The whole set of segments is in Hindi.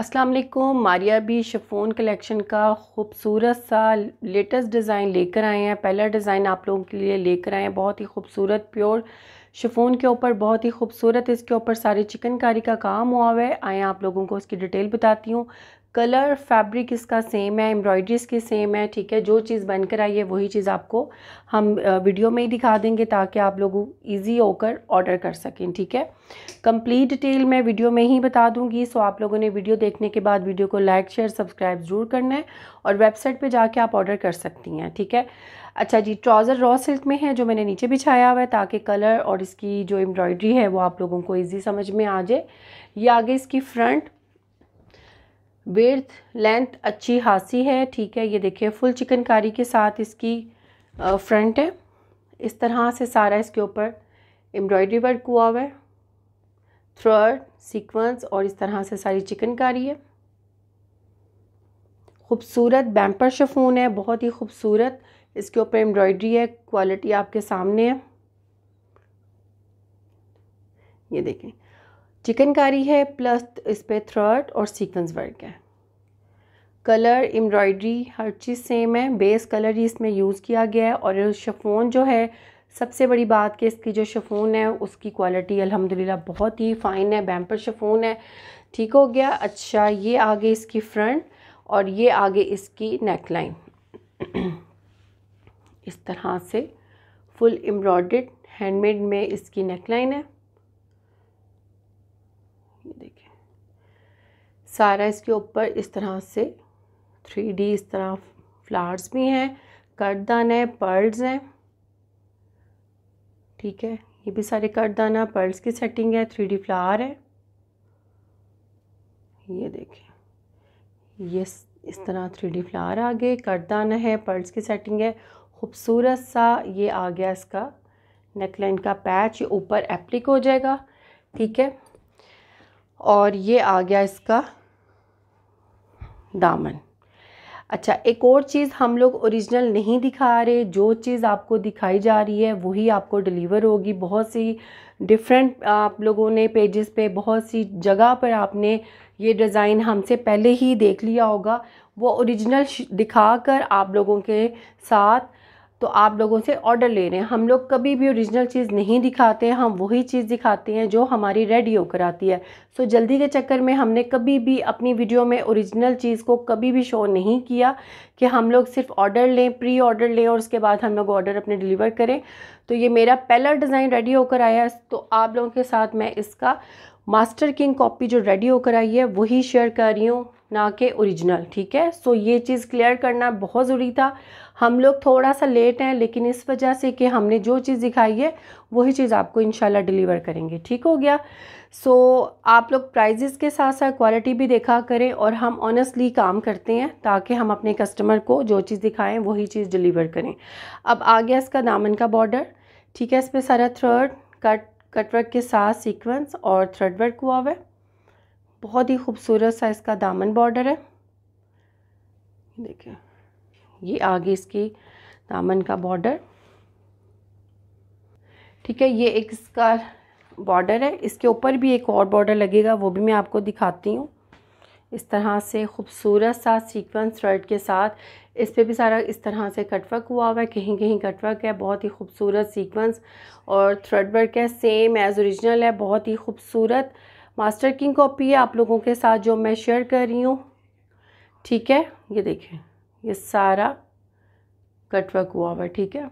अस्सलाम वालेकुम मारिया भी शफोन कलेक्शन का खूबसूरत सा लेटेस्ट डिज़ाइन लेकर आए हैं पहला डिज़ाइन आप लोगों के लिए लेकर आए हैं बहुत ही खूबसूरत प्योर शफोन के ऊपर बहुत ही खूबसूरत इसके ऊपर सारे चिकनकारी का काम हुआ हुआ है आए आप लोगों को इसकी डिटेल बताती हूँ कलर फैब्रिक इसका सेम है एम्ब्रॉयड्री इसकी सेम है ठीक है जो चीज़ बनकर आई है वही चीज़ आपको हम वीडियो में ही दिखा देंगे ताकि आप लोग इजी होकर ऑर्डर कर सकें ठीक है कंप्लीट डिटेल मैं वीडियो में ही बता दूंगी सो आप लोगों ने वीडियो देखने के बाद वीडियो को लाइक शेयर सब्सक्राइब ज़रूर करना है और वेबसाइट पर जाके आप ऑर्डर कर सकती हैं ठीक है अच्छा जी ट्राउज़र रॉ सिल्क में है जो मैंने नीचे बिछाया हुआ है ताकि कलर और इसकी जो एम्ब्रॉयड्री है वो आप लोगों को ईजी समझ में आ जाए या आगे इसकी फ्रंट वेर्थ लेंथ अच्छी हासी है ठीक है ये देखिए फुल चिकनकारी के साथ इसकी फ्रंट है इस तरह से सारा इसके ऊपर एम्ब्रॉयडरी वर्क हुआ हुआ है थ्रर्ड सीक्वेंस और इस तरह से सारी चिकनकारी है खूबसूरत बैम्पर शफून है बहुत ही खूबसूरत इसके ऊपर एम्ब्रॉयडरी है क्वालिटी आपके सामने है ये देखें चिकनकारी है प्लस इस पर थ्रर्ट और सीक्वेंस वर्क है कलर एम्ब्रॉयडरी हर चीज़ सेम है बेस कलर ही इसमें यूज़ किया गया है और शफोन जो है सबसे बड़ी बात कि इसकी जो शफोन है उसकी क्वालिटी अल्हम्दुलिल्लाह बहुत ही फ़ाइन है बैम्पर शफोन है ठीक हो गया अच्छा ये आगे इसकी फ्रंट और ये आगे इसकी नेक लाइन इस तरह से फुल एम्ब्रॉयड हैंडमेड में इसकी नेक लाइन है ये देखें सारा इसके ऊपर इस तरह से थ्री डी इस तरह फ्लावर्स भी हैं करदान है पर्ल्स हैं ठीक है ये भी सारे करदाना पर्ल्स की सेटिंग है थ्री डी फ्लावर है ये देखें ये इस तरह थ्री डी फ्लावर आ गए करदाना है पर्ल्स की सेटिंग है खूबसूरत सा ये आ गया इसका नेकलाइन का पैच ऊपर एप्लिक हो जाएगा ठीक है और ये आ गया इसका दामन अच्छा एक और चीज़ हम लोग ओरिजिनल नहीं दिखा रहे जो चीज़ आपको दिखाई जा रही है वही आपको डिलीवर होगी बहुत सी डिफरेंट आप लोगों ने पेजेस पे बहुत सी जगह पर आपने ये डिज़ाइन हमसे पहले ही देख लिया होगा वो ओरिजिनल दिखा कर आप लोगों के साथ तो आप लोगों से ऑर्डर ले रहे हैं हम लोग कभी भी ओरिजिनल चीज़ नहीं दिखाते हैं हम वही चीज़ दिखाते हैं जो हमारी रेडी होकर आती है सो जल्दी के चक्कर में हमने कभी भी अपनी वीडियो में ओरिजिनल चीज़ को कभी भी शो नहीं किया कि हम लोग सिर्फ ऑर्डर लें प्री ऑर्डर लें और उसके बाद हम लोग ऑर्डर अपने डिलीवर करें तो ये मेरा पहला डिज़ाइन रेडी होकर आया तो आप लोगों के साथ मैं इसका मास्टर किंग कॉपी जो रेडी होकर आई है वही शेयर कर रही हूँ ना कि ओरिजिनल ठीक है सो ये चीज़ क्लियर करना बहुत ज़रूरी था हम लोग थोड़ा सा लेट हैं लेकिन इस वजह से कि हमने जो चीज़ दिखाई है वही चीज़ आपको इंशाल्लाह डिलीवर करेंगे ठीक हो गया सो so, आप लोग प्राइजेस के साथ साथ क्वालिटी भी देखा करें और हम ऑनेस्टली काम करते हैं ताकि हम अपने कस्टमर को जो चीज़ दिखाएं वही चीज़ डिलीवर करें अब आ गया इसका दामन का बॉर्डर ठीक है इस पर सारा थ्रर्ड कट कटवर्क के साथ सीक्वेंस और थ्रेड वर्क हुआ हुआ है बहुत ही खूबसूरत सा इसका दामन बॉर्डर है देखिए ये आगे इसकी दामन का बॉर्डर ठीक है ये एक इसका बॉर्डर है इसके ऊपर भी एक और बॉर्डर लगेगा वो भी मैं आपको दिखाती हूँ इस तरह से खूबसूरत सा सीक्वेंस थ्रेड के साथ इस पर भी सारा इस तरह से कटवर्क हुआ हुआ है कहीं कहीं कटवर्क है बहुत ही खूबसूरत सीक्वेंस और थ्रेड वर्क है सेम एज़ ओरिजिनल है बहुत ही खूबसूरत मास्टर किंग कॉपी है आप लोगों के साथ जो मैं शेयर कर रही हूँ ठीक है ये देखें ये सारा कटवर्क हुआ हुआ है ठीक है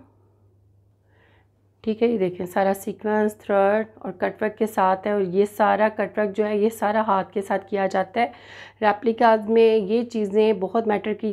ठीक है ये देखें सारा सीक्वेंस थ्रेड और कटवर्क के साथ है और ये सारा कटवर्क जो है ये सारा हाथ के साथ किया जाता है रेप्लिकाज में ये चीज़ें बहुत मैटर की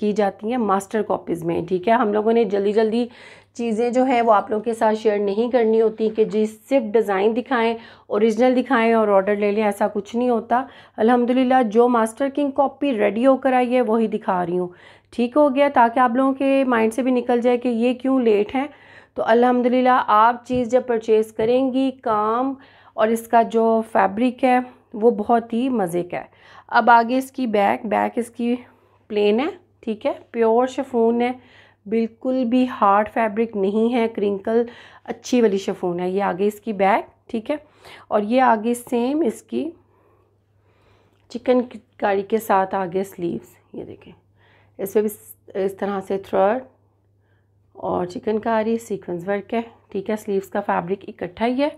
की जाती हैं मास्टर कॉपीज़ में ठीक है हम लोगों ने जल्दी जल्दी चीज़ें जो हैं वो आप लोगों के साथ शेयर नहीं करनी होती कि जी सिर्फ डिज़ाइन दिखाएं ओरिजिनल दिखाएं और ऑर्डर ले लें ऐसा कुछ नहीं होता अल्हम्दुलिल्लाह जो मास्टर किंग कॉपी रेडी होकर आई है वही दिखा रही हूँ ठीक हो गया ताकि आप लोगों के माइंड से भी निकल जाए कि ये क्यों लेट हैं तो अल्हम्दुलिल्लाह आप चीज़ जब परचेज़ करेंगी काम और इसका जो फैब्रिक है वो बहुत ही मज़े का है अब आगे इसकी बैक बैक इसकी प्लेन है ठीक है प्योर शफून है बिल्कुल भी हार्ड फैब्रिक नहीं है क्रिंकल अच्छी वाली शफून है ये आगे इसकी बैक ठीक है और ये आगे सेम इसकी चिकन कारी के साथ आगे स्लीव्स ये देखें इस पर भी इस तरह से थ्रेड और चिकनकारी सीक्वेंस वर्क है ठीक है स्लीव्स का फैब्रिक इकट्ठा ही है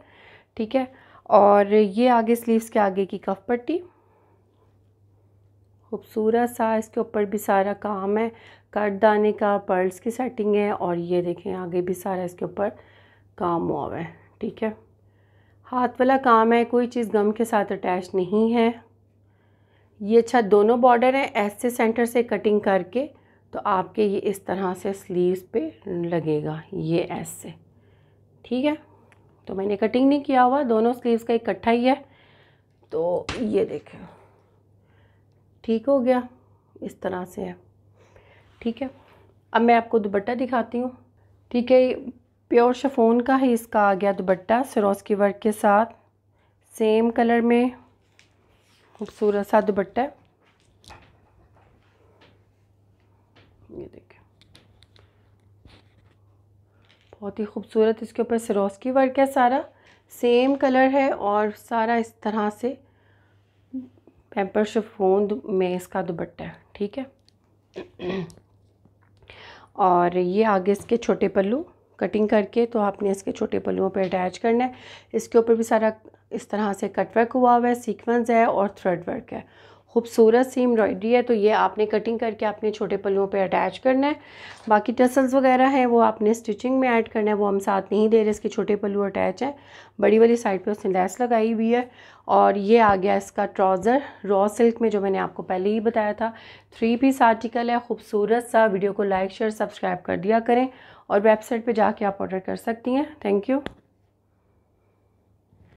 ठीक है और ये आगे स्लीव्स के आगे की कफ पट्टी खूबसूरत सा इसके ऊपर भी सारा काम है कट दाने का पर्ल्स की सेटिंग है और ये देखें आगे भी सारा इसके ऊपर काम हुआ हुआ है ठीक है हाथ वाला काम है कोई चीज़ गम के साथ अटैच नहीं है ये अच्छा दोनों बॉर्डर हैं ऐसे सेंटर से कटिंग करके तो आपके ये इस तरह से स्लीव्स पे लगेगा ये ऐसे ठीक है तो मैंने कटिंग नहीं किया हुआ दोनों स्लीव्स का इकट्ठा ही है तो ये देखें ठीक हो गया इस तरह से है ठीक है अब मैं आपको दुपट्टा दिखाती हूँ ठीक है प्योर शफोन का ही इसका आ गया दुपट्टा सरोज की वर्क के साथ सेम कलर में खूबसूरत सा दुपट्टा बहुत ही खूबसूरत इसके ऊपर सरोस की वर्क है सारा सेम कलर है और सारा इस तरह से पेपर शफोन में इसका दुपट्टा है ठीक है और ये आगे इसके छोटे पल्लू कटिंग करके तो आपने इसके छोटे पल्लुओं पर अटैच करना है इसके ऊपर भी सारा इस तरह से कटवर्क हुआ हुआ है सीक्वेंस है और थ्रेड वर्क है खूबसूरत सी एम्ब्रॉयडरी है तो ये आपने कटिंग करके अपने छोटे पलुओं पे अटैच करना है बाकी टसल्स वगैरह हैं वो आपने स्टिचिंग में ऐड करना है वो हम साथ नहीं दे रहे इसके छोटे पलू अटैच हैं बड़ी वाली साइड पे उसने लैस लगाई हुई है और ये आ गया इसका ट्राउज़र रॉ सिल्क में जो मैंने आपको पहले ही बताया था थ्री पीस आर्टिकल है खूबसूरत सा वीडियो को लाइक शेयर सब्सक्राइब कर दिया करें और वेबसाइट पर जाके आप ऑर्डर कर सकती हैं थैंक यू